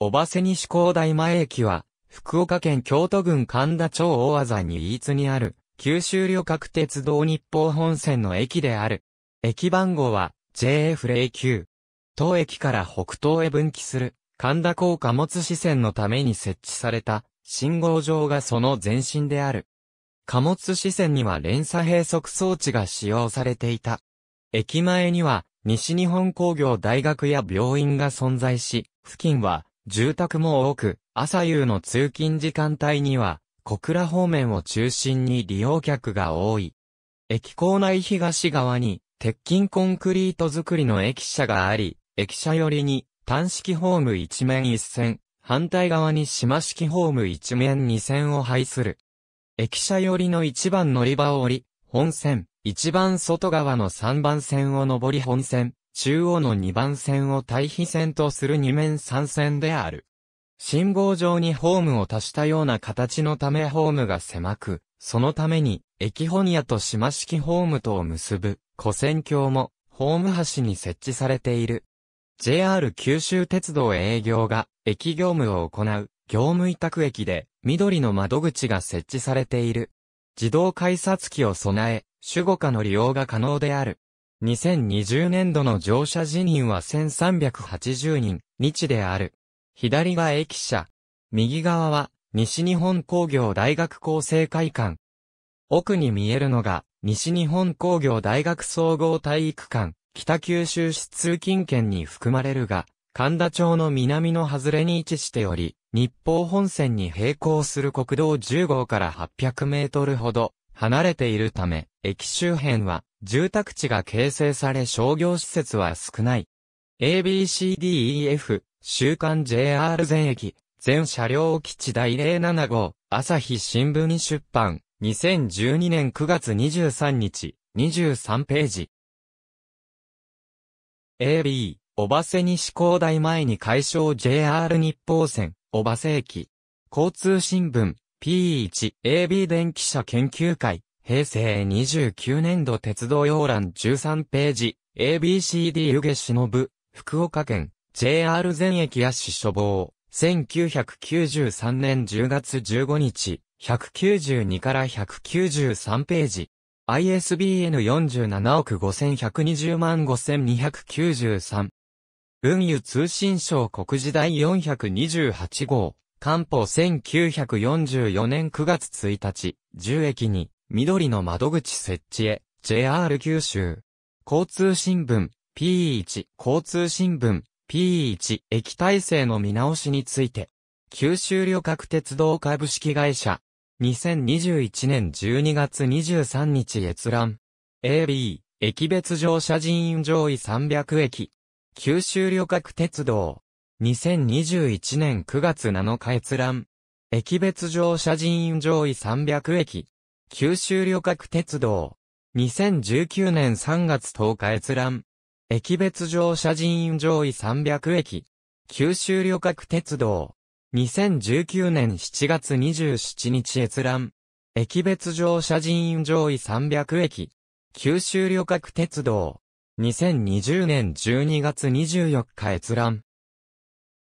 小ば瀬西高台前駅は、福岡県京都郡神田町大和に飯津にある、九州旅客鉄道日報本線の駅である。駅番号は JF09。当駅から北東へ分岐する、神田港貨物支線のために設置された、信号場がその前身である。貨物支線には連鎖閉塞装置が使用されていた。駅前には、西日本工業大学や病院が存在し、付近は、住宅も多く、朝夕の通勤時間帯には、小倉方面を中心に利用客が多い。駅構内東側に、鉄筋コンクリート作りの駅舎があり、駅舎寄りに、単式ホーム一面一線、反対側に島式ホーム一面二線を配する。駅舎寄りの一番乗り場を降り、本線、一番外側の三番線を上り本線、中央の2番線を対比線とする2面3線である。信号上にホームを足したような形のためホームが狭く、そのために、駅本屋と島式ホームとを結ぶ、古線橋も、ホーム端に設置されている。JR 九州鉄道営業が、駅業務を行う、業務委託駅で、緑の窓口が設置されている。自動改札機を備え、守護下の利用が可能である。2020年度の乗車辞任は1380人、日である。左が駅舎。右側は、西日本工業大学厚生会館。奥に見えるのが、西日本工業大学総合体育館、北九州市通勤圏に含まれるが、神田町の南の外れに位置しており、日方本線に並行する国道10号から800メートルほど離れているため、駅周辺は住宅地が形成され商業施設は少ない。ABCDEF、週刊 JR 全駅、全車両基地第075号、朝日新聞に出版、2012年9月23日、23ページ。AB、小バ西工大前に解消 JR 日報線、小バ駅。交通新聞、P1、AB 電気車研究会、平成29年度鉄道要覧13ページ、ABCD 湯気忍、福岡県、JR 全駅圧死処房、1993年10月15日、192から193ページ。ISBN 47億5120万5293。運輸通信省国時代428号、官報1944年9月1日、10駅に、緑の窓口設置へ、JR 九州。交通新聞、P1、交通新聞、P1、駅体制の見直しについて、九州旅客鉄道株式会社、2021年12月23日閲覧。AB、駅別乗車人員上位300駅。九州旅客鉄道。2021年9月7日閲覧。駅別乗車人員上位300駅。九州旅客鉄道。2019年3月10日閲覧。駅別乗車人員上位300駅。九州旅客鉄道。2019年7月27日閲覧。駅別乗車人員上位300駅。九州旅客鉄道。2020年12月24日閲覧。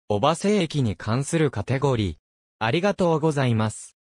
小橋駅に関するカテゴリー。ありがとうございます。